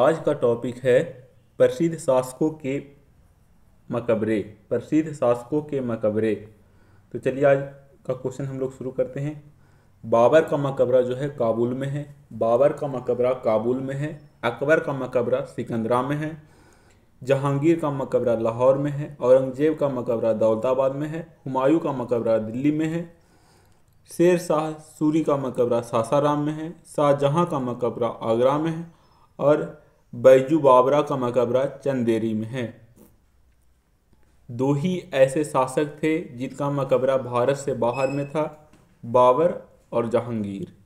आज का टॉपिक है प्रसिद्ध शासकों के मकबरे प्रसिद्ध शासकों के मकबरे तो चलिए आज का क्वेश्चन हम लोग शुरू करते हैं बाबर का मकबरा जो है काबुल में है बाबर का मकबरा काबुल में है अकबर का मकबरा सिकंदरा में है जहांगीर का मकबरा लाहौर में है औरंगजेब का मकबरा दौलताबाद में है हुमायूं का मकबरा दिल्ली में है शेर शाह सूरी का मकबरा सासाराम में है शाहजहाँ का मकबरा आगरा में है और बैजू बाबरा का मकबरा चंदेरी में है दो ही ऐसे शासक थे जिनका मकबरा भारत से बाहर में था बाबर और जहांगीर